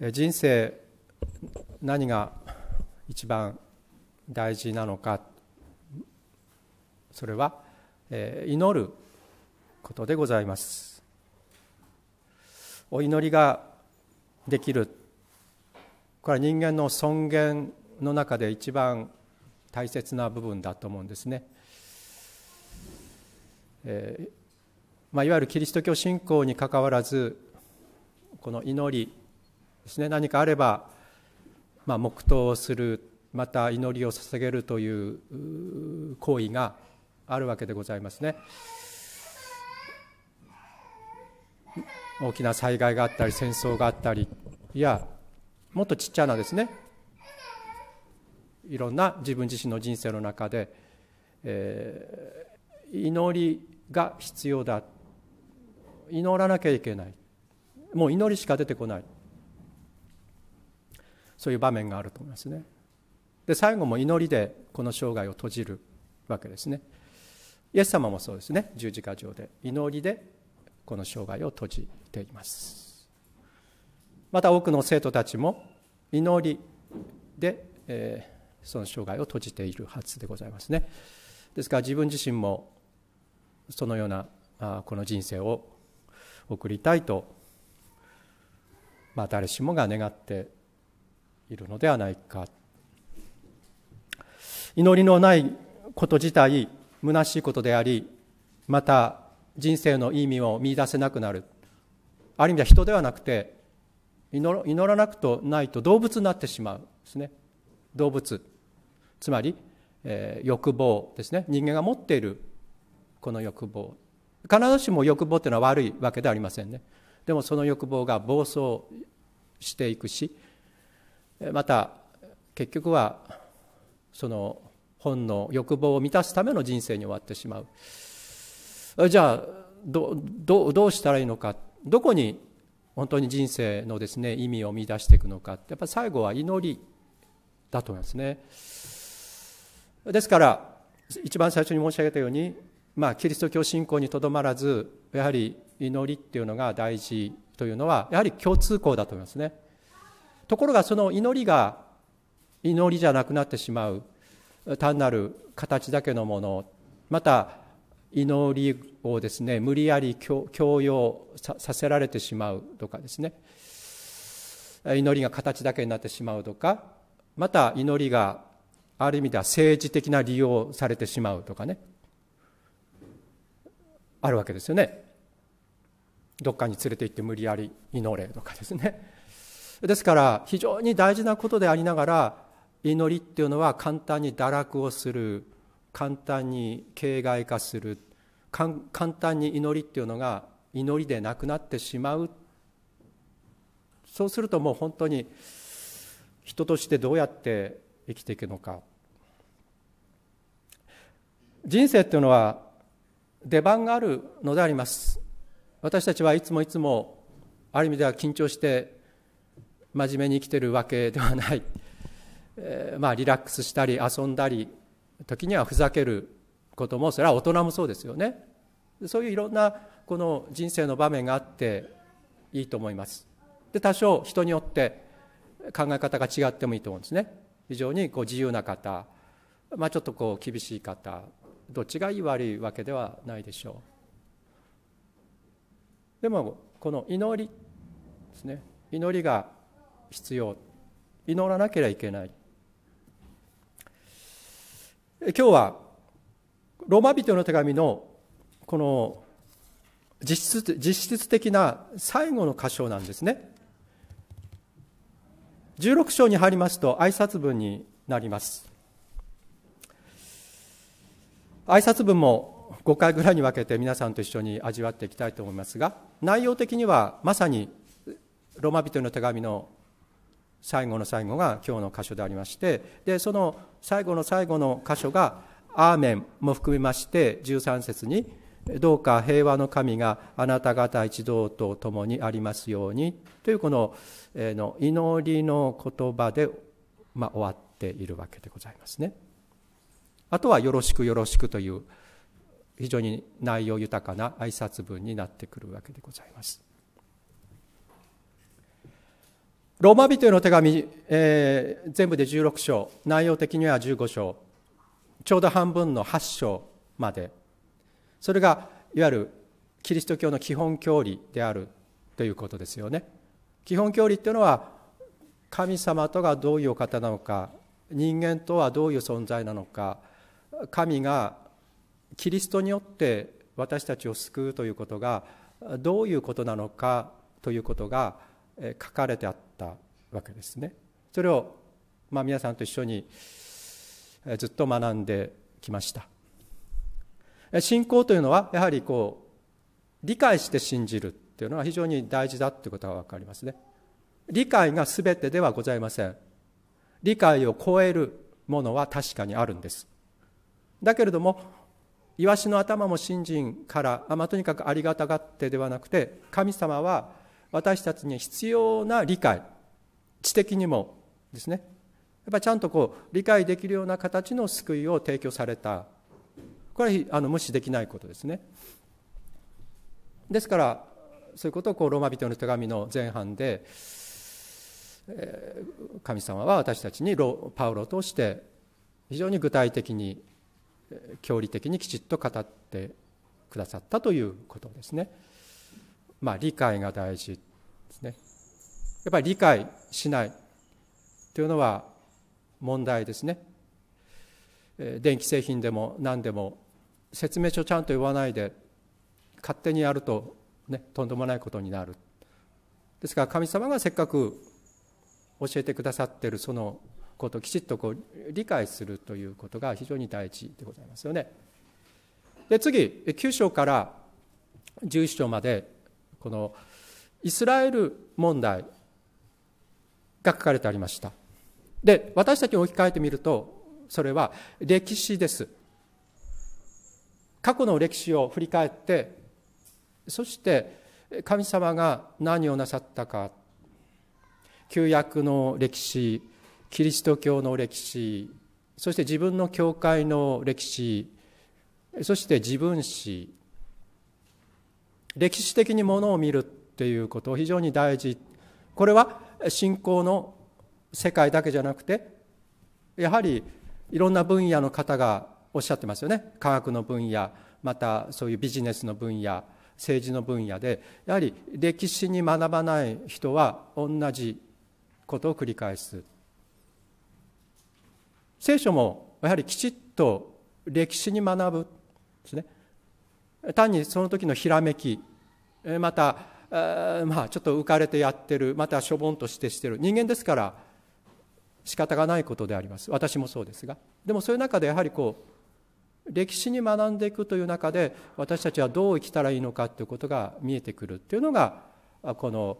人生何が一番大事なのかそれは、え祈ることでございますお祈りができるこれは人間の尊厳の中で一番大切な部分だと思うんですね、えーまあ、いわゆるキリスト教信仰にかかわらずこの祈りですね何かあれば、まあ、黙祷をするまた祈りを捧げるという行為があるわけでございますね大きな災害があったり戦争があったりいやもっとちっちゃなですねいろんな自分自身の人生の中で、えー、祈りが必要だ祈らなきゃいけないもう祈りしか出てこないそういう場面があると思いますねで最後も祈りでこの生涯を閉じるわけですねイエス様もそうですね十字架上で祈りでこの生涯を閉じていますまた多くの生徒たちも祈りで、えー、その生涯を閉じているはずでございますねですから自分自身もそのようなあこの人生を送りたいと、まあ、誰しもが願っているのではないか祈りのないこと自体虚しいことでありまた人生の意味を見いだせなくなるある意味では人ではなくて祈らなくとないと動物になってしまうですね動物つまり、えー、欲望ですね人間が持っているこの欲望必ずしも欲望ていうのは悪いわけではありませんねでもその欲望が暴走していくしまた結局はその本の欲望を満たすための人生に終わってしまうじゃあどどうしたらいいのかどこに本当に人生のですね意味を見出していくのかやっぱり最後は祈りだと思いますねですから一番最初に申し上げたように、まあ、キリスト教信仰にとどまらずやはり祈りっていうのが大事というのはやはり共通項だと思いますねところがその祈りが祈りじゃなくなってしまう単なる形だけのものまた祈りをですね無理やり強要させられてしまうとかですね祈りが形だけになってしまうとかまた祈りがある意味では政治的な利用されてしまうとかねあるわけですよねどっかに連れて行って無理やり祈れとかですねですから非常に大事なことでありながら祈りっていうのは簡単に堕落をする簡単に形骸化する簡単に祈りっていうのが祈りでなくなってしまうそうするともう本当に人としてどうやって生きていくのか人生っていうのは出番があるのであります私たちはいつもいつもある意味では緊張して真面目に生きてるわけではない、えー、まあリラックスしたり遊んだり時にはふざけることもそれは大人もそうですよねそういういろんなこの人生の場面があっていいと思いますで多少人によって考え方が違ってもいいと思うんですね非常にこう自由な方、まあ、ちょっとこう厳しい方どっちがいい悪いわけではないでしょうでもこの祈りですね祈りが必要祈らなければいけない今日はローマ人の手紙のこの実質実質的な最後の箇所なんですね16章に入りますと挨拶文になります挨拶文も5回ぐらいに分けて皆さんと一緒に味わっていきたいと思いますが内容的にはまさにローマ人の手紙の最後の最後が今日の箇所でありましてでその最後の最後の箇所が「アーメン」も含めまして13節に「どうか平和の神があなた方一同と共にありますように」というこの,、えの祈りの言葉で、まあ、終わっているわけでございますね。あとは「よろしくよろしく」という非常に内容豊かな挨拶文になってくるわけでございます。ローマ人への手紙、えー、全部で16章内容的には15章ちょうど半分の8章までそれがいわゆるキリスト教の基本教理であるということですよね基本教理っていうのは神様とがどういうお方なのか人間とはどういう存在なのか神がキリストによって私たちを救うということがどういうことなのかということが書かれてあったわけですね。それをまあ皆さんと一緒にずっと学んできました。信仰というのはやはりこう理解して信じるっていうのは非常に大事だってことが分かりますね。理解が全てではございません。理解を超えるものは確かにあるんです。だけれどもイワシの頭も信心から、まあ、とにかくありがたがってではなくて神様は私たちに必要な理解知的にもですねやっぱりちゃんとこう理解できるような形の救いを提供されたこれはあの無視できないことですねですからそういうことをこうローマ人の手紙の前半で神様は私たちにパウロとして非常に具体的に教理的にきちっと語ってくださったということですね。まあ、理解が大事ですね。やっぱり理解しないというのは問題ですね。電気製品でも何でも説明書ちゃんと言わないで勝手にやると、ね、とんでもないことになるですから神様がせっかく教えてくださってるそのことをきちっとこう理解するということが非常に大事でございますよね。で次9章から11章までこのイスラエル問題が書かれてありましたで私たちに置き換えてみるとそれは歴史です過去の歴史を振り返ってそして神様が何をなさったか旧約の歴史キリスト教の歴史そして自分の教会の歴史そして自分史歴史的にものを見るっていうことを非常に大事これは信仰の世界だけじゃなくてやはりいろんな分野の方がおっしゃってますよね科学の分野またそういうビジネスの分野政治の分野でやはり歴史に学ばない人は同じことを繰り返す聖書もやはりきちっと歴史に学ぶですね単にその時のひらめきまたまあ、ちょっと浮かれてやってるまたしょぼんとしてしてる人間ですから仕方がないことであります私もそうですがでもそういう中でやはりこう歴史に学んでいくという中で私たちはどう生きたらいいのかということが見えてくるっていうのがこの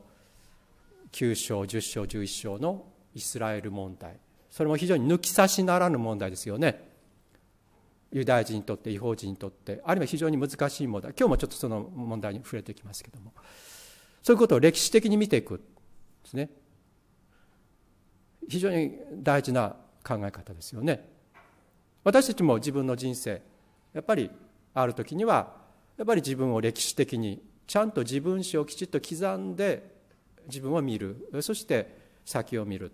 9章10章11章のイスラエル問題それも非常に抜き差しならぬ問題ですよねユダヤ人にとって違法人にとってあるいは非常に難しい問題今日もちょっとその問題に触れてきますけれどもそういうことを歴史的に見ていくんですね非常に大事な考え方ですよね私たちも自分の人生やっぱりある時にはやっぱり自分を歴史的にちゃんと自分史をきちっと刻んで自分を見るそして先を見る、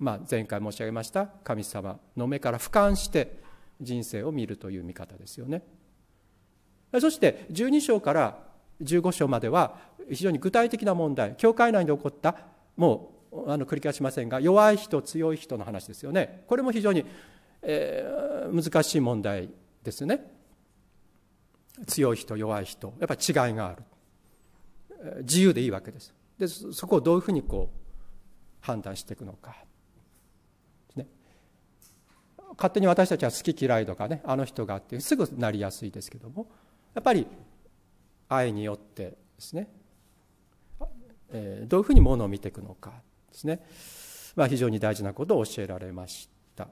まあ、前回申し上げました神様の目から俯瞰して人生を見るという見方ですよね。そして12章から15章までは非常に具体的な問題教会内で起こったもうあの繰り返しませんが弱い人強い人の話ですよねこれも非常に、えー、難しい問題ですね強い人弱い人やっぱり違いがある自由でいいわけですでそこをどういうふうにこう判断していくのか勝手に私たちは好き嫌いとかねあの人がってすぐなりやすいですけどもやっぱり愛によってですね、えどういうふうにものを見ていくのかですね、まあ、非常に大事なことを教えられました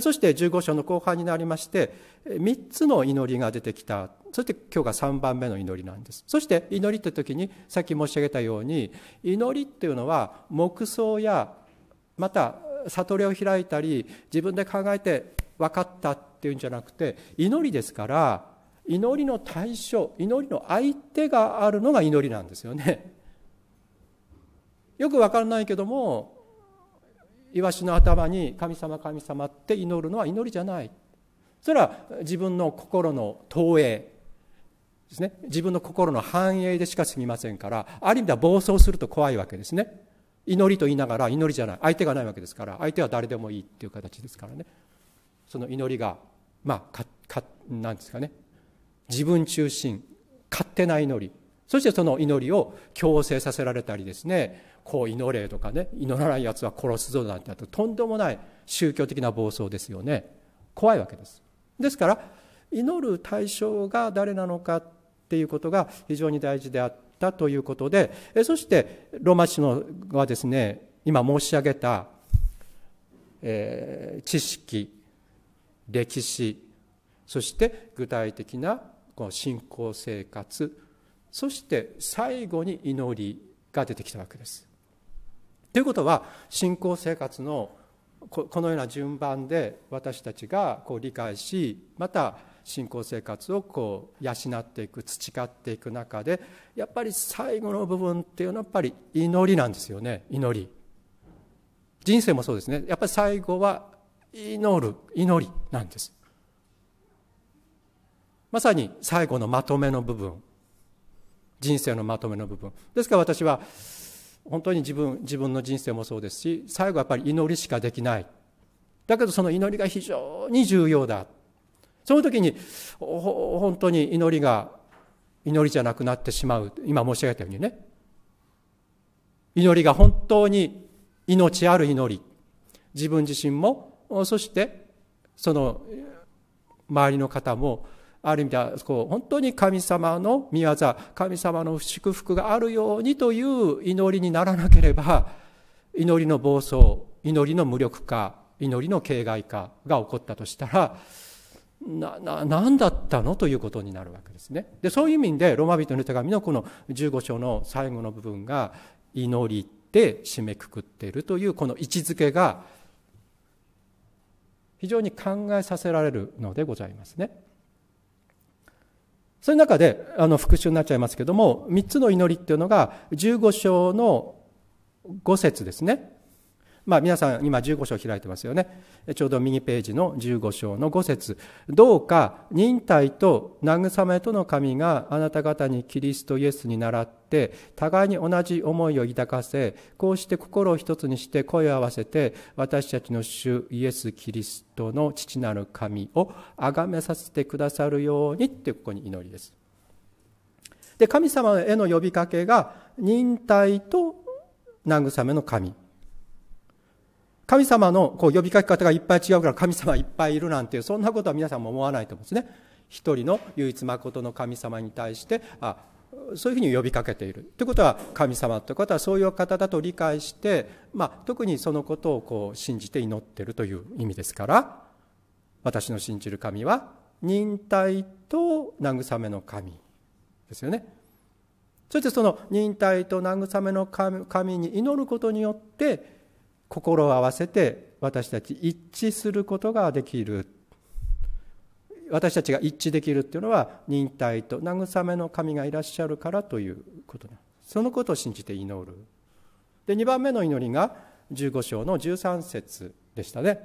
そして15章の後半になりまして3つの祈りが出てきたそして今日が3番目の祈りなんですそして祈りって時にさっき申し上げたように祈りっていうのは黙想やまた悟りを開いたり自分で考えて分かったっていうんじゃなくて祈りですから祈りの対象祈りの相手があるのが祈りなんですよね。よく分からないけどもイワシの頭に「神様神様」って祈るのは祈りじゃないそれは自分の心の投影ですね自分の心の繁栄でしか済みませんからある意味では暴走すると怖いわけですね祈りと言いながら祈りじゃない相手がないわけですから相手は誰でもいいっていう形ですからねその祈りがまあかかなんですかね自分中心勝手な祈りそしてその祈りを強制させられたりですねこう祈れとかね祈らないやつは殺すぞなんてとんでもない宗教的な暴走ですよね怖いわけですですから祈る対象が誰なのかっていうことが非常に大事であってったということで、そしてローマ市のはですね、今申し上げた、えー、知識、歴史、そして具体的なこの信仰生活、そして最後に祈りが出てきたわけです。ということは信仰生活のこのような順番で私たちがこう理解しまた信仰生活をこう養っていく培っていく中でやっぱり最後の部分っていうのはやっぱり祈りなんですよね祈り人生もそうですねやっぱり最後は祈る祈りなんですまさに最後のまとめの部分人生のまとめの部分ですから私は本当に自分自分の人生もそうですし最後はやっぱり祈りしかできないだけどその祈りが非常に重要だその時に本当に祈りが祈りじゃなくなってしまう今申し上げたようにね祈りが本当に命ある祈り自分自身もそしてその周りの方もある意味ではこう本当に神様の御業神様の祝福があるようにという祈りにならなければ祈りの暴走祈りの無力化祈りの形骸化が起こったとしたらなな何だったのということになるわけですね。でそういう意味でロマ人の手紙のこの15章の最後の部分が祈りで締めくくっているというこの位置づけが非常に考えさせられるのでございますね。そういう中であの復習になっちゃいますけども3つの祈りっていうのが15章の5節ですねまあ、皆さん今15章開いてますよねちょうど右ページの15章の5節どうか忍耐と慰めとの神があなた方にキリストイエスに倣って互いに同じ思いを抱かせこうして心を一つにして声を合わせて私たちの主イエス・キリストの父なる神を崇めさせてくださるようにってここに祈りですで神様への呼びかけが忍耐と慰めの神神様のこう呼びかけ方がいっぱい違うから神様いっぱいいるなんていうそんなことは皆さんも思わないと思うんですね一人の唯一誠の神様に対してあそういうふうに呼びかけているということは神様という方はそういう方だと理解して、まあ、特にそのことをこう信じて祈ってるという意味ですから私の信じる神は忍耐と慰めの神ですよねそしてその忍耐と慰めの神に祈ることによって心を合わせて私たち一致することができる私たちが一致できるっていうのは忍耐と慰めの神がいらっしゃるからということそのことを信じて祈るで2番目の祈りが15章の13節でしたね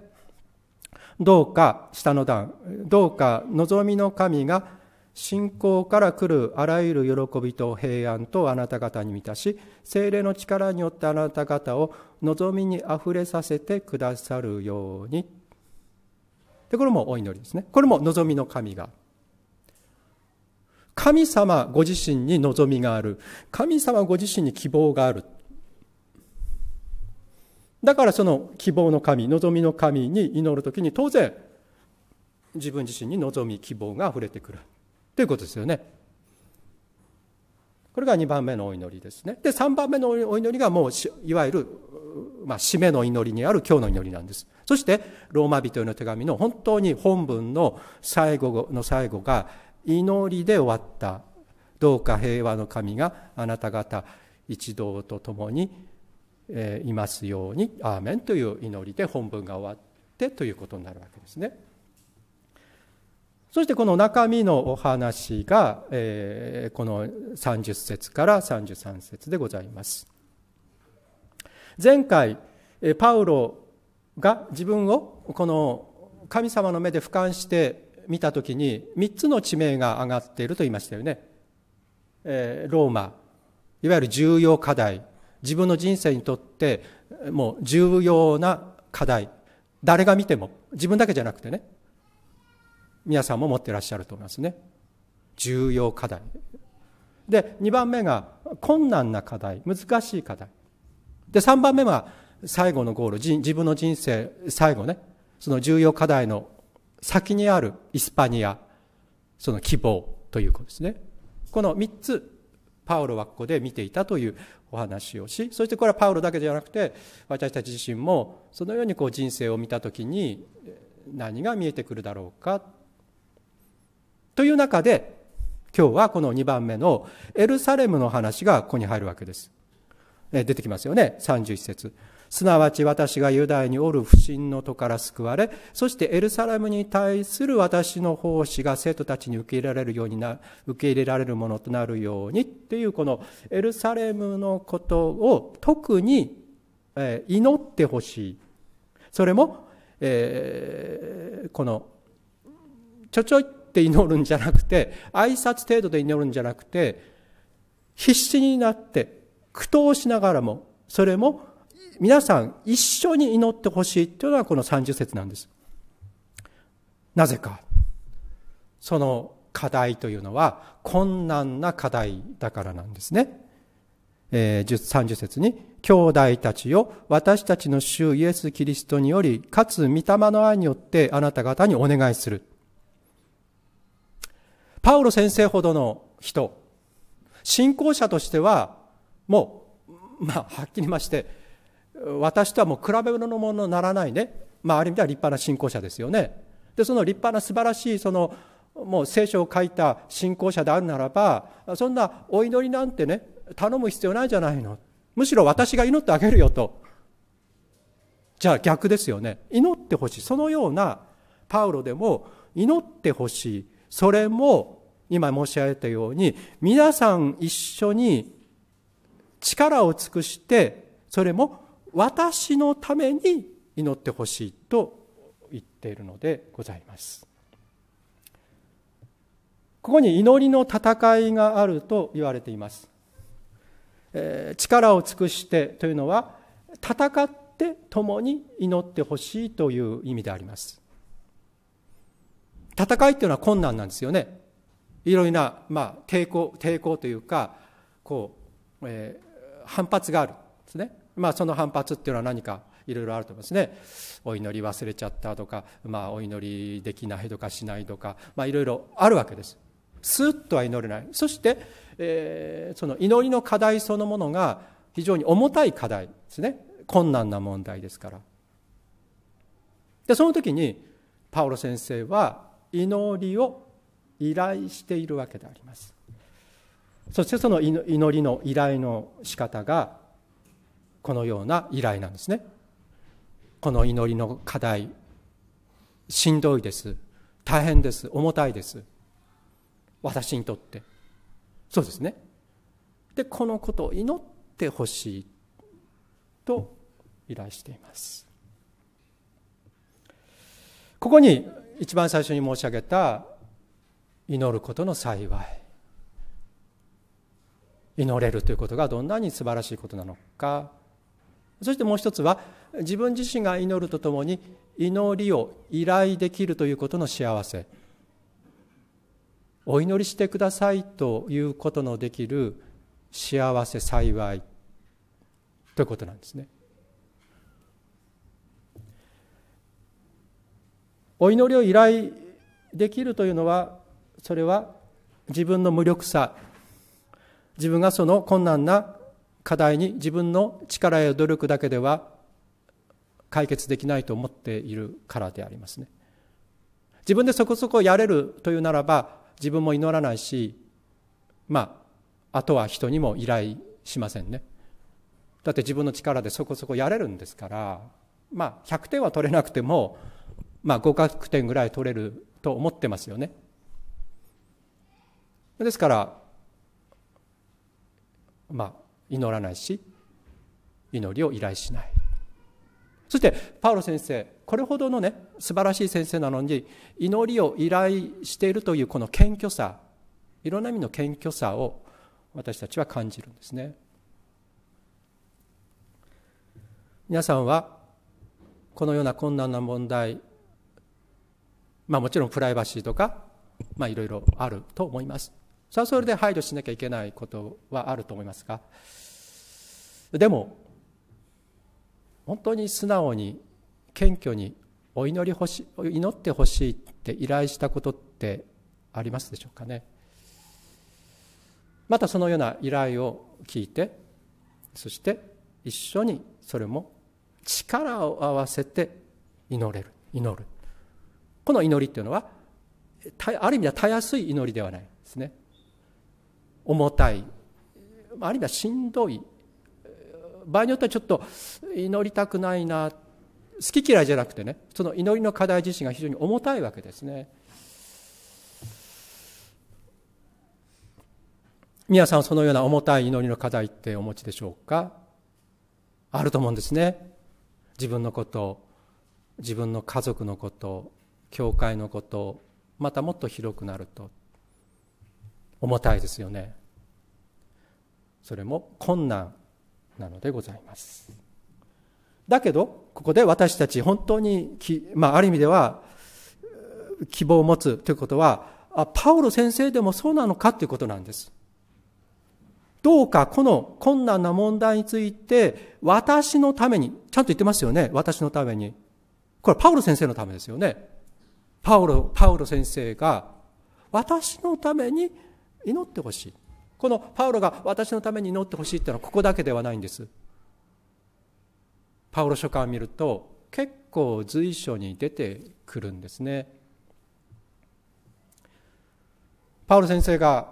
どうか下の段どうか望みの神が信仰から来るあらゆる喜びと平安とあなた方に満たし精霊の力によってあなた方を望みにあふれさせてくださるようにでこれもお祈りですねこれも望みの神が神様ご自身に望みがある神様ご自身に希望があるだからその希望の神望みの神に祈る時に当然自分自身に望み希望があふれてくるということですよね。これが2番目のお祈りですね。で、3番目のお祈りがもう、いわゆる、まあ、締めの祈りにある今日の祈りなんです。そして、ローマ人への手紙の本当に本文の最後の最後が、祈りで終わった。どうか平和の神があなた方一同と共に、えいますように、アーメンという祈りで本文が終わってということになるわけですね。そしてこの中身のお話が、えー、この30節から33節でございます。前回、パウロが自分をこの神様の目で俯瞰して見た時に3つの地名が上がっていると言いましたよね。えー、ローマ、いわゆる重要課題、自分の人生にとってもう重要な課題、誰が見ても、自分だけじゃなくてね、皆さんも持ってらっしゃると思いますね重要課題で2番目が困難な課題難しい課題で3番目は最後のゴール自分の人生最後ねその重要課題の先にあるイスパニアその希望ということですねこの3つパウロはここで見ていたというお話をしそしてこれはパウロだけじゃなくて私たち自身もそのようにこう人生を見た時に何が見えてくるだろうかという中で、今日はこの2番目のエルサレムの話がここに入るわけです。出てきますよね、31節。すなわち私がユダヤにおる不信の戸から救われ、そしてエルサレムに対する私の奉仕が生徒たちに受け入れられるようにな、受け入れられるものとなるようにっていうこのエルサレムのことを特に祈ってほしい。それも、えー、このちょちょいって祈るんじゃなくて、挨拶程度で祈るんじゃなくて、必死になって、苦闘しながらも、それも皆さん一緒に祈ってほしいというのがこの30節なんです。なぜか、その課題というのは困難な課題だからなんですね。えー、30節に、兄弟たちよ、私たちの主イエス・キリストにより、かつ御霊の愛によってあなた方にお願いする。パウロ先生ほどの人、信仰者としては、もう、まあ、はっきりまして、私とはもう比べ物のものならないね、まあ、ある意味では立派な信仰者ですよね。で、その立派な素晴らしい、その、もう聖書を書いた信仰者であるならば、そんなお祈りなんてね、頼む必要ないじゃないの。むしろ私が祈ってあげるよと。じゃあ逆ですよね。祈ってほしい。そのようなパウロでも祈ってほしい。それも今申し上げたように皆さん一緒に力を尽くしてそれも私のために祈ってほしいと言っているのでございます。ここに祈りの戦いがあると言われています。えー、力を尽くしてというのは戦って共に祈ってほしいという意味であります。戦いというのは困難なんですよね。いろいろな、まあ、抵抗抵抗というかこう、えー、反発があるんですね、まあ、その反発っていうのは何かいろいろあると思いますねお祈り忘れちゃったとか、まあ、お祈りできないとかしないとか、まあ、いろいろあるわけですスッとは祈れないそして、えー、その祈りの課題そのものが非常に重たい課題ですね困難な問題ですからでその時にパウロ先生は祈りを依頼しているわけでありますそしてその祈りの依頼の仕方がこのような依頼なんですねこの祈りの課題しんどいです大変です重たいです私にとってそうですねでこのことを祈ってほしいと依頼していますここに一番最初に申し上げた祈ることの幸い祈れるということがどんなに素晴らしいことなのかそしてもう一つは自分自身が祈るとともに祈りを依頼できるということの幸せお祈りしてくださいということのできる幸せ幸いということなんですね。お祈りを依頼できるというのはそれは自分の無力さ自分がその困難な課題に自分の力や努力だけでは解決できないと思っているからでありますね自分でそこそこやれるというならば自分も祈らないしまああとは人にも依頼しませんねだって自分の力でそこそこやれるんですからまあ100点は取れなくてもまあ合格点ぐらい取れると思ってますよねですからまあ祈らないし祈りを依頼しないそしてパウロ先生これほどのね素晴らしい先生なのに祈りを依頼しているというこの謙虚さいろんな意味の謙虚さを私たちは感じるんですね皆さんはこのような困難な問題まあもちろんプライバシーとかまあいろいろあると思いますそれはそれで配慮しなきゃいけないことはあると思いますがでも本当に素直に謙虚にお祈りほし祈ってほしいって依頼したことってありますでしょうかねまたそのような依頼を聞いてそして一緒にそれも力を合わせて祈れる祈るこの祈りっていうのはある意味ではたやすい祈りではないですね重たいあるいはしんどい場合によってはちょっと祈りたくないな好き嫌いじゃなくてねその祈りの課題自身が非常に重たいわけですね。皆さんそのような重たい祈りの課題ってお持ちでしょうかあると思うんですね自分のこと自分の家族のこと教会のことまたもっと広くなると重たいですよねそれも困難なのでございますだけどここで私たち本当にまあ、ある意味では希望を持つということはあパウロ先生でもそうなのかということなんですどうかこの困難な問題について私のためにちゃんと言ってますよね私のためにこれパウロ先生のためですよねパウロパウロ先生が私のために祈ってほしいこのパウロが私のために祈ってほしいっていうのはここだけではないんですパウロ書簡を見ると結構随所に出てくるんですねパウロ先生が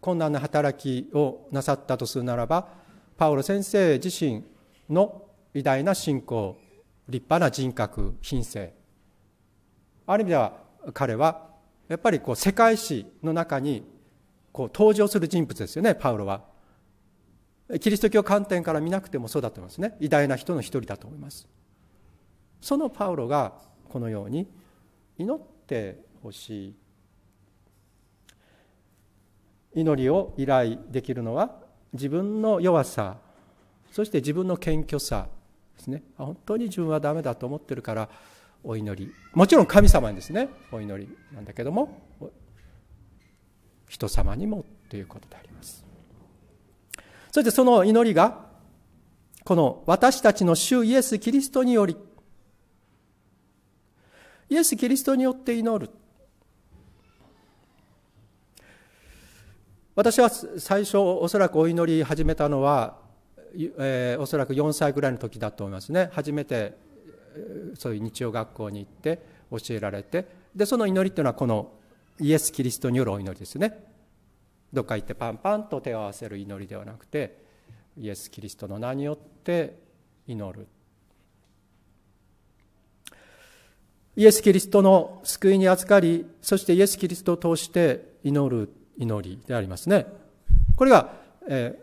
困難な働きをなさったとするならばパウロ先生自身の偉大な信仰立派な人格品性ある意味では彼はやっぱりこう世界史の中にこう登場する人物ですよねパウロはキリスト教観点から見なくてもそうだと思いますね偉大な人の一人だと思いますそのパウロがこのように祈ってほしい祈りを依頼できるのは自分の弱さそして自分の謙虚さですね本当に自分はダメだと思ってるからお祈りもちろん神様にですねお祈りなんだけども人様にもということでありますそしてその祈りがこの私たちの主イエス・キリストによりイエス・キリストによって祈る私は最初おそらくお祈り始めたのは、えー、おそらく4歳ぐらいの時だと思いますね初めてそういう日曜学校に行って教えられてでその祈りっていうのはこのイエス・キリストによるお祈りですねどっか行ってパンパンと手を合わせる祈りではなくてイエス・キリストの名によって祈るイエス・キリストの救いに預かりそしてイエス・キリストを通して祈る祈りでありますねこれが、え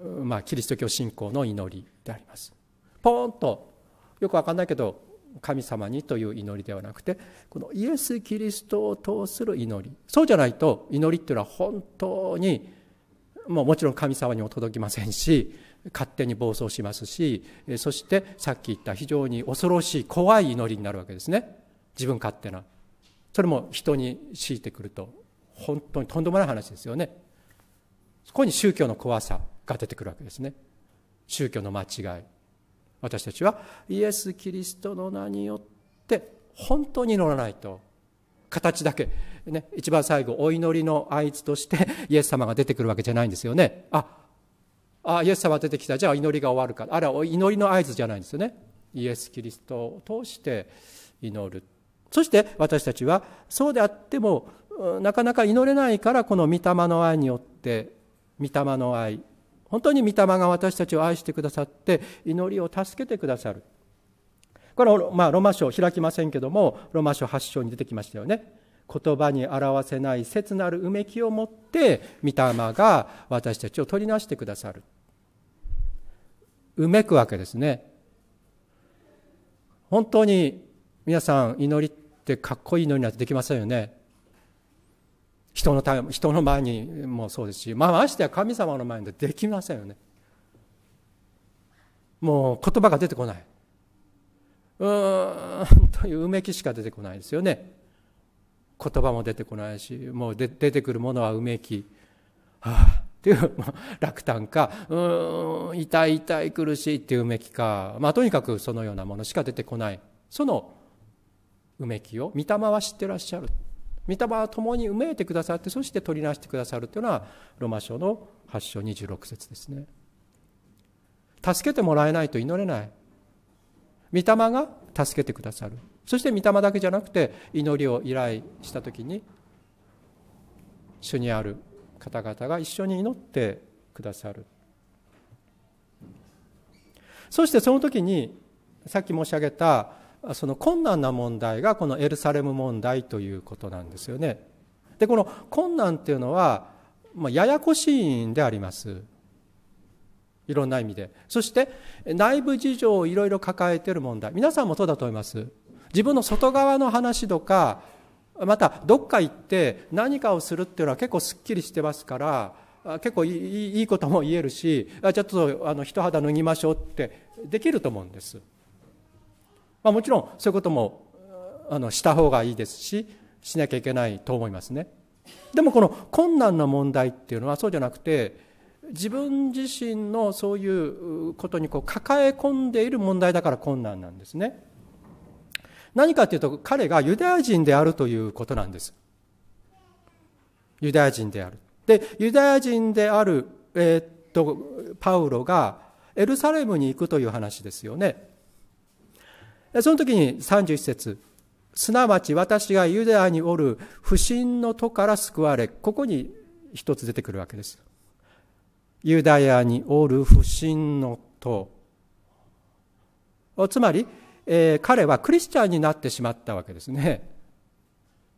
ー、まあ、キリスト教信仰の祈りでありますポーンとよくわかんないけど神様にという祈りではなくてこのイエス・キリストを通する祈りそうじゃないと祈りっていうのは本当にもうもちろん神様にも届きませんし勝手に暴走しますしそしてさっき言った非常に恐ろしい怖い祈りになるわけですね自分勝手なそれも人に強いてくると本当にとんでもない話ですよねそこに宗教の怖さが出てくるわけですね宗教の間違い私たちはイエス・キリストの名によって本当に乗らないと形だけ、ね、一番最後お祈りの合図として イエス様が出てくるわけじゃないんですよねああイエス様出てきたじゃあ祈りが終わるからあれは祈りの合図じゃないんですよねイエス・キリストを通して祈るそして私たちはそうであってもなかなか祈れないからこの御霊の愛によって御霊の愛本当に御霊が私たちを愛してくださって祈りを助けてくださるこれは、まあ、ロマ書開きませんけどもロマ書8章に出てきましたよね言葉に表せない切なるうめきを持って御霊が私たちを取りなしてくださるうめくわけですね本当に皆さん祈りってかっこいい祈りなんてできませんよね人のため人の前にもそうですし、まあ、ましてや神様の前でできませんよねもう言葉が出てこないうーんといううめきしか出てこないですよね言葉も出てこないしもう出てくるものはうめきはあっていう落胆かうーん痛い痛い苦しいっていううめきか、まあ、とにかくそのようなものしか出てこないそのうめきを御霊は知ってらっしゃる御霊は共に埋めいてくださってそして取りなしてくださるというのはロマ書の8章26節ですね助けてもらえないと祈れない御霊が助けてくださるそして御霊だけじゃなくて祈りを依頼した時に主にある方々が一緒に祈ってくださるそしてその時にさっき申し上げたその困難な問題がこのエルサレム問題ということなんですよね。でこの困難っていうのは、まあ、ややこしいんであります。いろんな意味で。そして内部事情をいろいろ抱えている問題。皆さんもそうだと思います。自分の外側の話とか、またどっか行って何かをするっていうのは結構すっきりしてますから、結構いいことも言えるし、ちょっとあの人肌脱ぎましょうってできると思うんです。まあ、もちろんそういうこともあのした方がいいですししなきゃいけないと思いますねでもこの困難な問題っていうのはそうじゃなくて自分自身のそういうことにこう抱え込んでいる問題だから困難なんですね何かというと彼がユダヤ人であるということなんですユダヤ人であるでユダヤ人である、えー、っとパウロがエルサレムに行くという話ですよねその時に31節すなわち私がユダヤにおる不信の徒から救われ、ここに一つ出てくるわけです。ユダヤにおる不信の戸。つまり、えー、彼はクリスチャンになってしまったわけですね。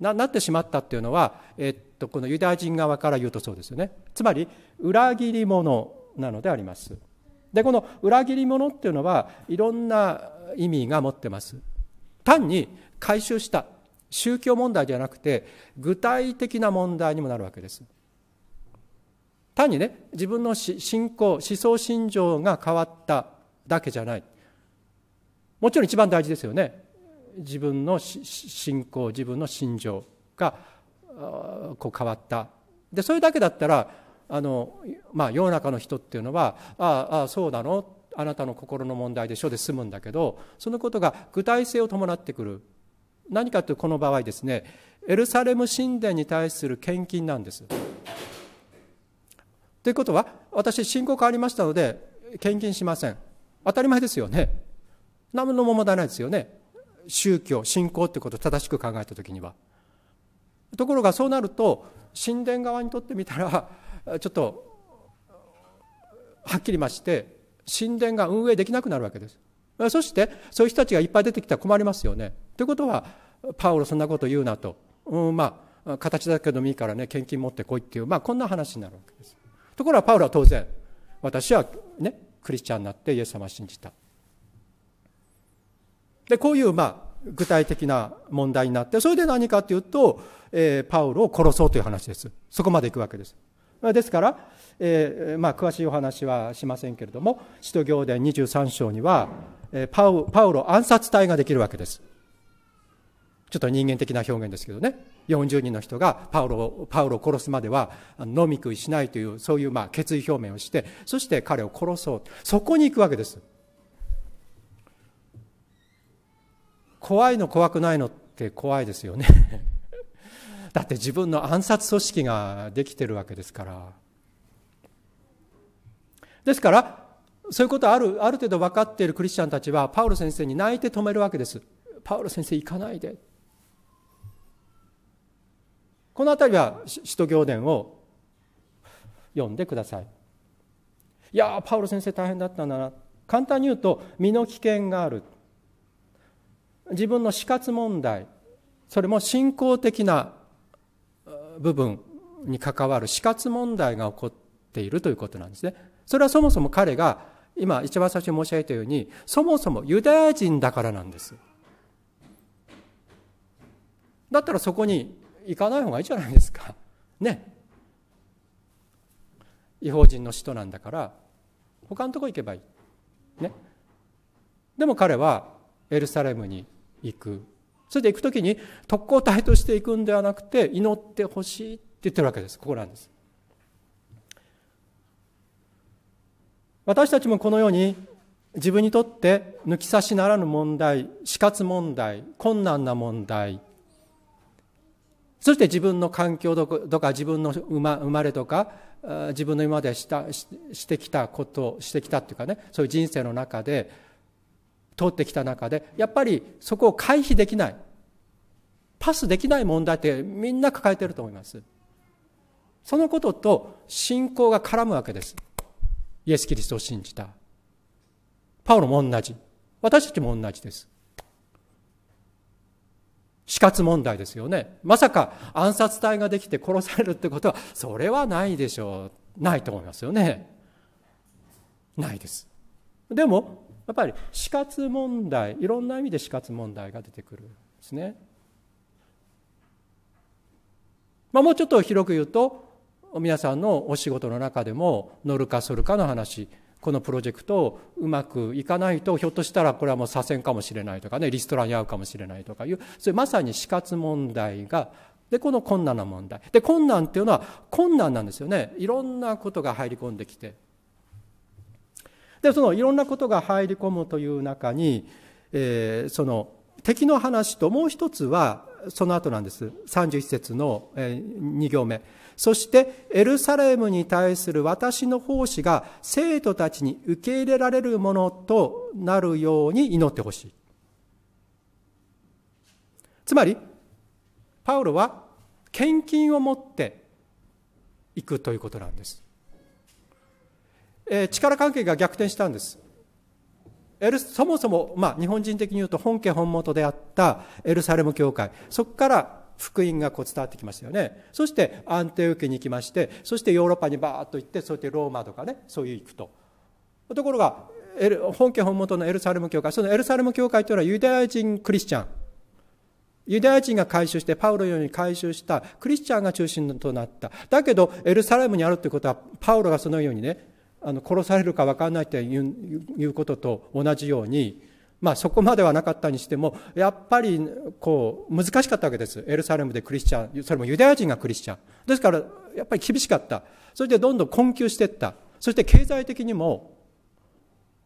ななってしまったっていうのは、えー、っと、このユダヤ人側から言うとそうですよね。つまり、裏切り者なのであります。でこの裏切り者っていうのはいろんな意味が持ってます単に回収した宗教問題じゃなくて具体的な問題にもなるわけです単にね自分の信仰思想信条が変わっただけじゃないもちろん一番大事ですよね自分の信仰自分の信条がこう変わったでそれだけだったらあの、まあ、世の中の人っていうのは「ああああそうなの?」あなたの心の問題で書で済むんだけどそのことが具体性を伴ってくる何かというこの場合ですねエルサレム神殿に対する献金なんです。ということは私信仰変わりましたので献金しません当たり前ですよね何の問題ないですよね宗教信仰ってことを正しく考えたときにはところがそうなると神殿側にとってみたらちょっとはっきりまして神殿が運営できなくなるわけですそしてそういう人たちがいっぱい出てきたら困りますよねということはパウロそんなこと言うなと、うん、まあ形だけどもいいからね献金持ってこいっていう、まあ、こんな話になるわけですところがパウロは当然私はねクリスチャンになってイエス様を信じたでこういうまあ具体的な問題になってそれで何かというと、えー、パウロを殺そうという話ですそこまでいくわけですですから、えー、まあ、詳しいお話はしませんけれども使徒行伝23章には、えパウパウロ暗殺隊ができるわけですちょっと人間的な表現ですけどね40人の人がパウロをパウロを殺すまでは飲み食いしないというそういうまあ決意表明をしてそして彼を殺そうそこに行くわけです怖いの怖くないのって怖いですよねだって自分の暗殺組織ができてるわけですからですからそういうことあるある程度分かっているクリスチャンたちはパウロ先生に泣いて止めるわけですパウロ先生行かないでこの辺りは使徒行伝を読んでくださいいやパウロ先生大変だったんだな簡単に言うと身の危険がある自分の死活問題それも信仰的な部分に関わる死活問題が起こっているということなんですね。それはそもそも彼が今一番最初に申し上げたようにそもそもユダヤ人だからなんです。だったらそこに行かない方がいいじゃないですか。ね。違法人の使徒なんだから他のとこ行けばいい。ね。でも彼はエルサレムに行くそれで行くときに特攻隊として行くんではなくて祈ってほしいって言ってるわけです。ここなんです。私たちもこのように自分にとって抜き差しならぬ問題、死活問題、困難な問題、そして自分の環境とか自分の生まれとか自分の今までしたしてきたことしてきたっていうかねそういう人生の中で通ってきた中で、やっぱりそこを回避できない、パスできない問題ってみんな抱えてると思います。そのことと信仰が絡むわけです。イエス・キリストを信じた。パウロも同じ。私たちも同じです。死活問題ですよね。まさか暗殺隊ができて殺されるってことは、それはないでしょう。ないと思いますよね。ないです。でも、やっぱり死活問題いろんな意味で死活問題が出てくるんですね。まあ、もうちょっと広く言うと皆さんのお仕事の中でも乗るかするかの話このプロジェクトうまくいかないとひょっとしたらこれはもう左遷かもしれないとかねリストラに合うかもしれないとかいうそれまさに死活問題がでこの困難な問題で困難っていうのは困難なんですよねいろんなことが入り込んできてでそのいろんなことが入り込むという中に、えー、その敵の話ともう一つはその後なんです31節の2行目そしてエルサレムに対する私の奉仕が生徒たちに受け入れられるものとなるように祈ってほしいつまりパウロは献金を持っていくということなんですえー、力関係が逆転したんです。エルそもそも、まあ、日本人的に言うと本家本元であったエルサレム教会そこから福音がこう伝わってきましたよねそしてアンテウケに行きましてそしてヨーロッパにバーッと行ってそうやってローマとかねそういう行くとところが本家本元のエルサレム教会そのエルサレム教会というのはユダヤ人クリスチャンユダヤ人が回収してパウロように回収したクリスチャンが中心となっただけどエルサレムにあるということはパウロがそのようにねあの殺されるか分からないということと同じように、まあ、そこまではなかったにしてもやっぱりこう難しかったわけですエルサレムでクリスチャンそれもユダヤ人がクリスチャンですからやっぱり厳しかったそれでどんどん困窮していったそして経済的にも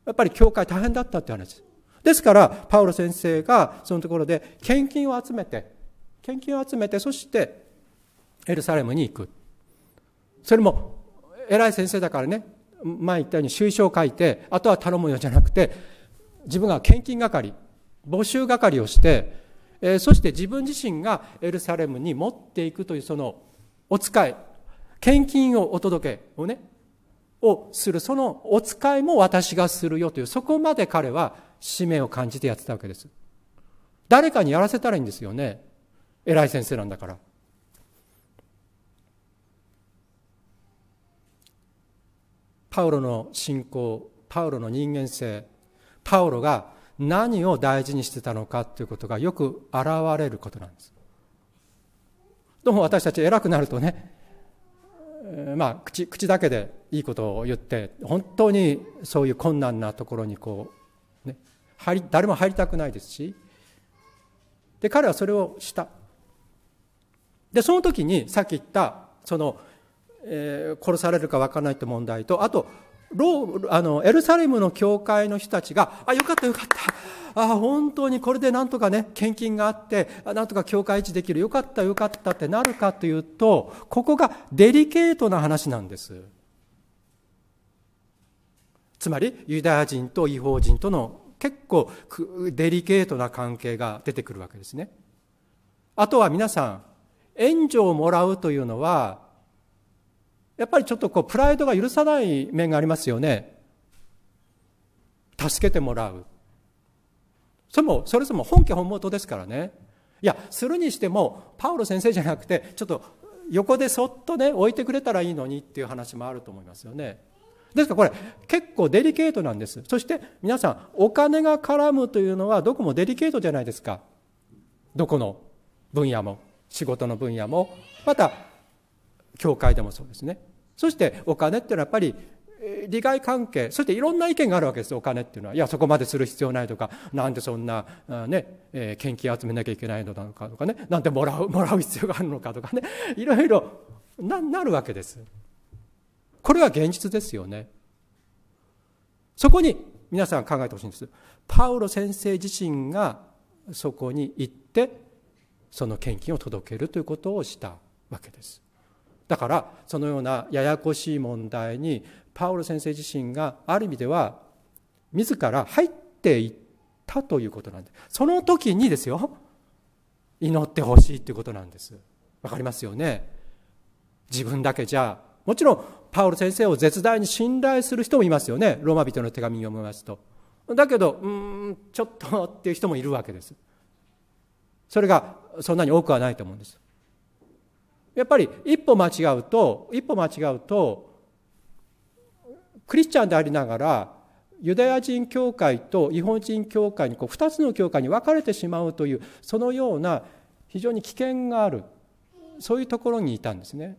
やっぱり教会大変だったって話ですですからパウロ先生がそのところで献金を集めて献金を集めてそしてエルサレムに行くそれも偉い先生だからね前言ったように収書を書いてあとは頼むよじゃなくて自分が献金係募集係をして、えー、そして自分自身がエルサレムに持っていくというそのお使い献金をお届けをねをするそのお使いも私がするよというそこまで彼は使命を感じてやってたわけです誰かにやらせたらいいんですよね偉い先生なんだからパウロの信仰パウロの人間性パウロが何を大事にしてたのかということがよく現れることなんですどうも私たち偉くなるとねまあ口口だけでいいことを言って本当にそういう困難なところにこう、ね、入り誰も入りたくないですしで彼はそれをしたでその時にさっき言ったそのえ殺されるか分からないって問題とあとロあのエルサレムの教会の人たちが「あよかったよかったあ本当にこれでなんとかね献金があってなんとか教会維持できるよかったよかった」ってなるかというとここがデリケートな話なんです。つまりユダヤ人と違法人との結構デリケートな関係が出てくるわけですね。あとは皆さん援助をもらうというのはやっぱりちょっとこうプライドが許さない面がありますよね。助けてもらう。それも、それぞれも本家本元ですからね。いや、するにしても、パウロ先生じゃなくて、ちょっと横でそっとね、置いてくれたらいいのにっていう話もあると思いますよね。ですからこれ、結構デリケートなんです。そして皆さん、お金が絡むというのは、どこもデリケートじゃないですか。どこの分野も、仕事の分野も、また、教会でもそうですね。そしてお金っていうのはやっぱり利害関係そしていろんな意見があるわけですお金っていうのはいやそこまでする必要ないとかなんでそんな、ねえ献金集めなきゃいけないのなのかとかねなんでもらう もらう必要があるのかとかねいろいろななるわけですこれは現実ですよねそこに皆さん考えてほしいんですパウロ先生自身がそこに行ってその献金を届けるということをしたわけですだからそのようなややこしい問題にパウロ先生自身がある意味では自ら入っていったということなんでその時にですよ祈ってほしいということなんですわかりますよね自分だけじゃもちろんパウロ先生を絶大に信頼する人もいますよねローマ人の手紙を読みますとだけどうんちょっとっていう人もいるわけですそれがそんなに多くはないと思うんですやっぱり一歩間違うと一歩間違うとクリスチャンでありながらユダヤ人教会と日本人教会にこう2つの教会に分かれてしまうというそのような非常に危険があるそういうところにいたんですね。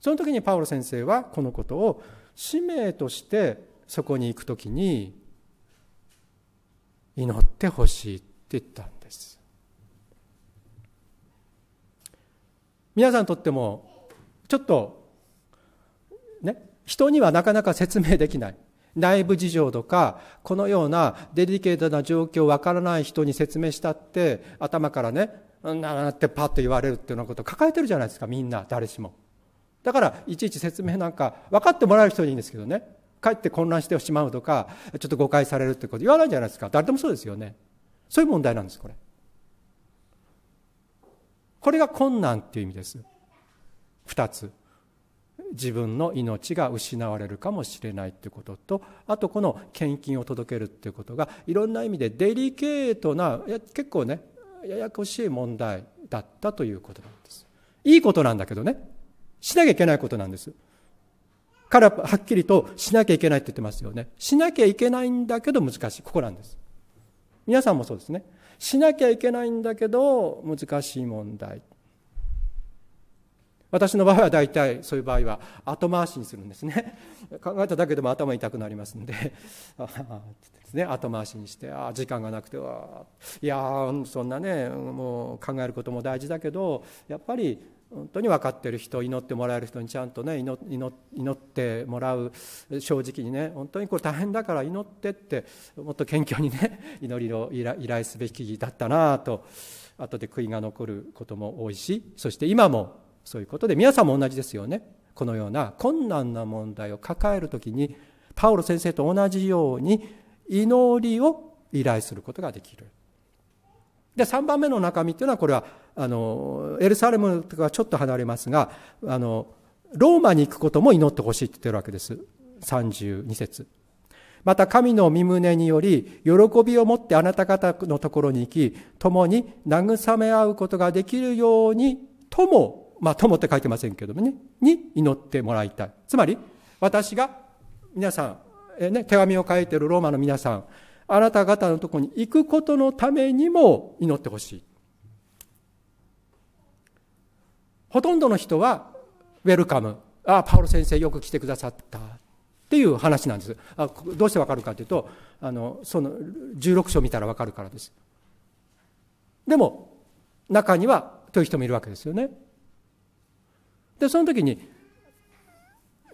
その時にパウロ先生はこのことを使命としてそこに行く時に祈ってほしいって言ったんです。皆さんにとってもちょっとね人にはなかなか説明できない内部事情とかこのようなデリケートな状況わからない人に説明したって頭からねなってパッと言われるっていうようなこと抱えてるじゃないですかみんな誰しもだからいちいち説明なんか分かってもらえる人にいいんですけどねかえって混乱してしまうとかちょっと誤解されるってこと言わないじゃないですか誰でもそうですよねそういう問題なんですこれ。これが困難っていう意味です2つ自分の命が失われるかもしれないってこととあとこの献金を届けるっていうことがいろんな意味でデリケートな結構ねややこしい問題だったということなんですいいことなんだけどねしなきゃいけないことなんですからはっきりとしなきゃいけないって言ってますよねしなきゃいけないんだけど難しいここなんです皆さんもそうですねしなきゃいけないんだけど難しい問題私の場合は大体そういう場合は後回しにするんですね 考えただけでも頭痛くなりますんで です、ね、後回しにしてあ時間がなくてはいやそんなねもう考えることも大事だけどやっぱり本当に分かってる人祈ってもらえる人にちゃんとね祈ってもらう正直にね本当にこれ大変だから祈ってってもっと謙虚にね 祈りを依頼すべきだったなと後で悔いが残ることも多いしそして今もそういうことで皆さんも同じですよねこのような困難な問題を抱える時にパウロ先生と同じように祈りを依頼することができるで、3番目の中身というのは、これは、あの、エルサレムとかちょっと離れますが、あの、ローマに行くことも祈ってほしいって言ってるわけです。32節。また神の御胸により、喜びを持ってあなた方のところに行き、共に慰め合うことができるように、とも、まあ、ともって書いてませんけどもね、に祈ってもらいたい。つまり、私が、皆さん、ね、手紙を書いてるローマの皆さん、あなた方のとこに行くことのためにも祈ってほしいほとんどの人はウェルカムああパウロ先生よく来てくださったっていう話なんですあどうしてわかるかというとあのその16章見たらわかるからですでも中にはという人もいるわけですよねでその時に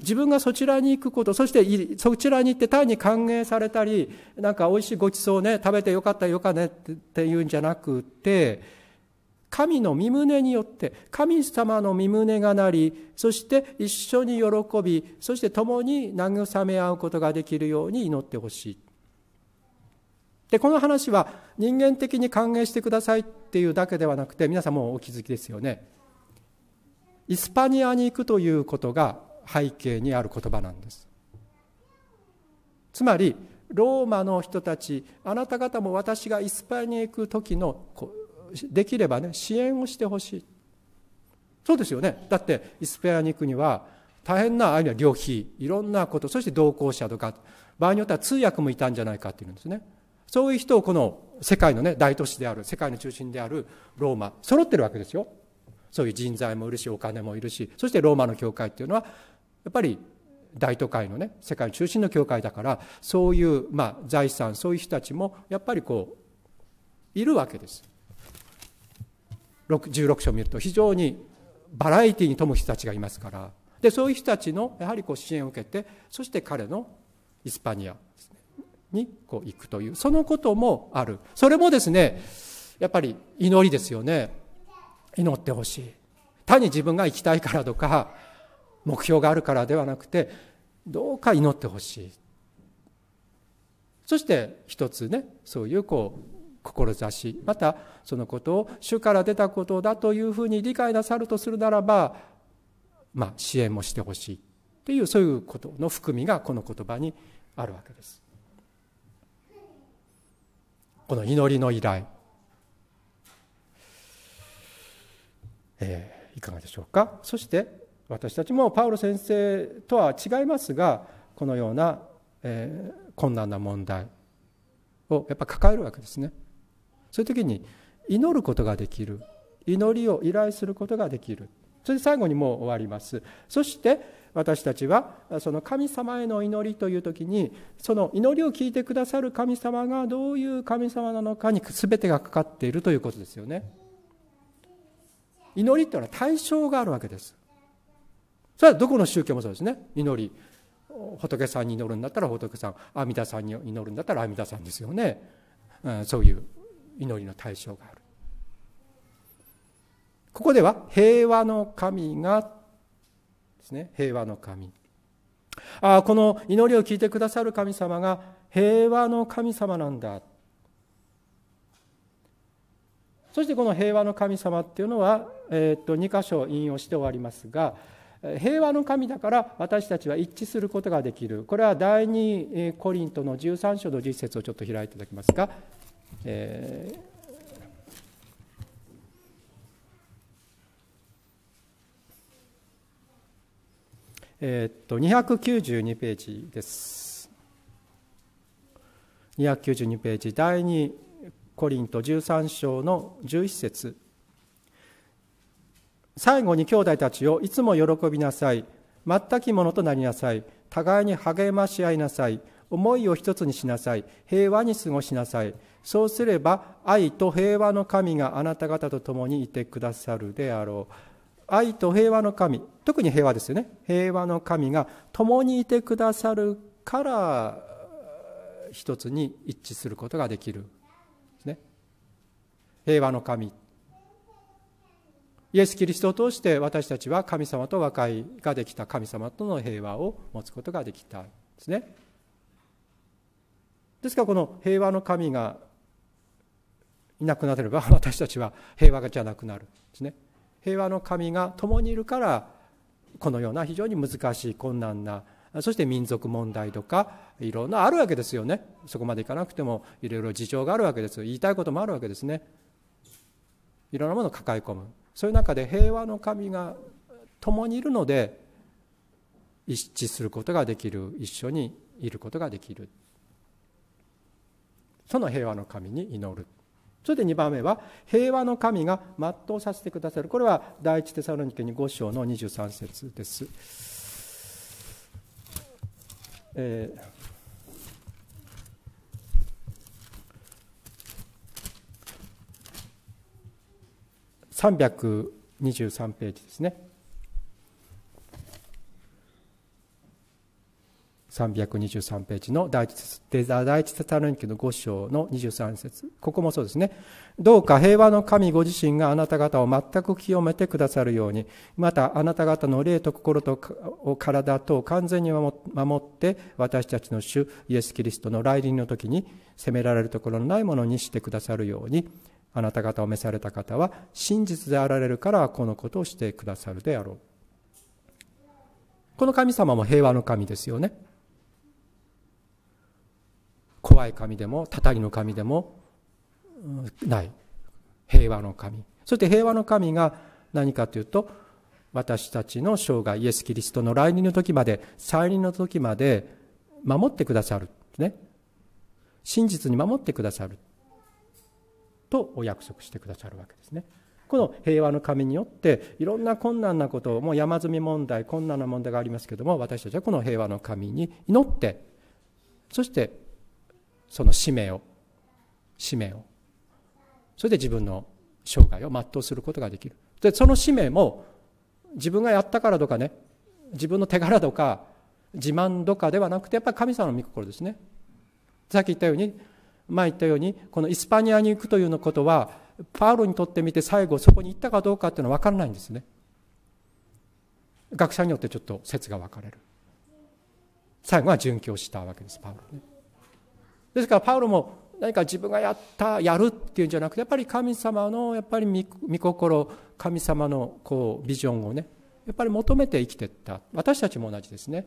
自分がそちらに行くこと、そしてそちらに行って単に歓迎されたり、なんか美味しいごちそうね、食べてよかったよかねっていうんじゃなくて、神の身胸によって、神様の身胸がなり、そして一緒に喜び、そして共に慰め合うことができるように祈ってほしい。で、この話は人間的に歓迎してくださいっていうだけではなくて、皆さんもうお気づきですよね。イスパニアに行くということが背景にある言葉なんですつまりローマの人たちあなた方も私がイスパイアに行く時のできればね支援をしてほしいそうですよねだってイスペアに行くには大変なあるいは旅費いろんなことそして同行者とか場合によっては通訳もいたんじゃないかっていうんですねそういう人をこの世界のね大都市である世界の中心であるローマ揃ってるわけですよそういう人材もいるしお金もいるしそしてローマの教会っていうのはやっぱり大都会のね世界中心の教会だからそういう、まあ、財産そういう人たちもやっぱりこういるわけです16章を見ると非常にバラエティーに富む人たちがいますからでそういう人たちのやはりこう支援を受けてそして彼のイスパニアにこう行くというそのこともあるそれもですねやっぱり祈りですよね祈ってほしい単に自分が行きたいからとか目標があるからではなくてどうか祈ってほしいそして一つねそういうこう志またそのことを主から出たことだというふうに理解なさるとするならば、まあ、支援もしてほしいっていうそういうことの含みがこの言葉にあるわけです。この祈りの依頼、えー、いかがでしょうかそして私たちもパウロ先生とは違いますがこのような、えー、困難な問題をやっぱ抱えるわけですねそういう時に祈ることができる祈りを依頼することができるそれで最後にもう終わりますそして私たちはその神様への祈りという時にその祈りを聞いてくださる神様がどういう神様なのかに全てがかかっているということですよね祈りというのは対象があるわけですそれはどこの宗教もそうですね祈り仏さんに祈るんだったら仏さん阿弥陀さんに祈るんだったら阿弥陀さんですよね、うん、そういう祈りの対象があるここでは平和の神がですね平和の神あこの祈りを聞いてくださる神様が平和の神様なんだそしてこの平和の神様っていうのは、えー、っと2箇所引用して終わりますが平和の神だから私たちは一致することができるこれは第2コリントの13章の実節をちょっと開いていただきますか、えー292ページです292ページ第2コリント13章の11節最後に兄弟たちをいつも喜びなさい全きものとなりなさい互いに励まし合いなさい思いを一つにしなさい平和に過ごしなさいそうすれば愛と平和の神があなた方と共にいてくださるであろう愛と平和の神特に平和ですよね平和の神が共にいてくださるから一つに一致することができるですね平和の神イエス・キリストを通して私たちは神様と和解ができた神様との平和を持つことができたんですね。ですからこの平和の神がいなくなれば私たちは平和じゃなくなるんですね。平和の神が共にいるからこのような非常に難しい困難なそして民族問題とかいろんなあるわけですよねそこまでいかなくてもいろいろ事情があるわけです言いたいこともあるわけですねいろんなものを抱え込むそういう中で平和の神が共にいるので一致することができる一緒にいることができるその平和の神に祈るそれで2番目は平和の神が全うさせてくださるこれは第一テサロニケに5章の23節です、えー323ページですね。323ページの第一第一テタロニケの5章の23節ここもそうですねどうか平和の神ご自身があなた方を全く清めてくださるようにまたあなた方の霊と心と体とを完全に守って私たちの主イエス・キリストの来臨の時に責められるところのないものにしてくださるようにあなた方を召された方は真実であられるからこのことをしてくださるであろう。この神様も平和の神ですよね。怖い神でも、たりの神でも、ない。平和の神。そして平和の神が何かというと、私たちの生涯、イエス・キリストの来臨の時まで、再臨の時まで守ってくださる。ね。真実に守ってくださる。とお約束してくださるわけですね。この平和の神によっていろんな困難なことをもう山積み問題困難な問題がありますけども私たちはこの平和の神に祈ってそしてその使命を使命をそれで自分の生涯を全うすることができるでその使命も自分がやったからとかね自分の手柄とか自慢とかではなくてやっぱり神様の御心ですねさっき言ったように前言ったようにこのイスパニアに行くというのことはパウロにとってみて最後そこに行ったかどうかっていうのは分からないんですね学者によってちょっと説が分かれる最後は殉教したわけですパウロねですからパウロも何か自分がやったやるっていうんじゃなくてやっぱり神様のやっぱり御心神様のこうビジョンをねやっぱり求めて生きていった私たちも同じですね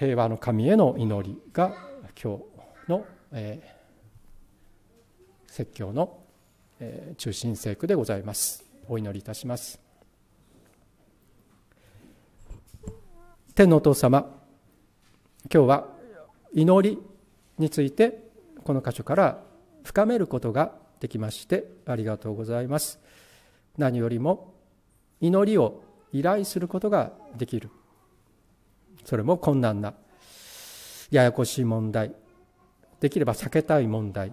平和の神への祈りが今日の、えー、説教の、えー、中心聖句でございますお祈りいたします天のお父様今日は祈りについてこの箇所から深めることができましてありがとうございます何よりも祈りを依頼することができるそれも困難なややこしい問題できれば避けたい問題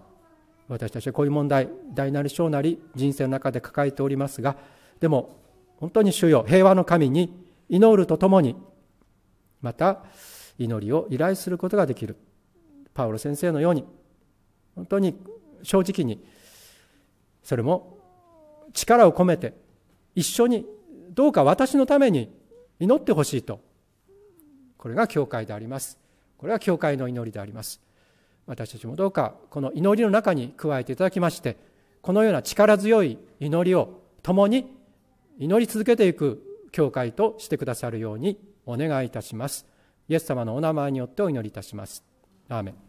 私たちはこういう問題大なり小なり人生の中で抱えておりますがでも本当に主よ平和の神に祈るとともにまた祈りを依頼することができるパウロ先生のように本当に正直にそれも力を込めて一緒にどうか私のために祈ってほしいとこれが教会でありますこれは教会の祈りであります私たちもどうかこの祈りの中に加えていただきましてこのような力強い祈りを共に祈り続けていく教会としてくださるようにお願いいたしますイエス様のお名前によってお祈りいたしますアーメン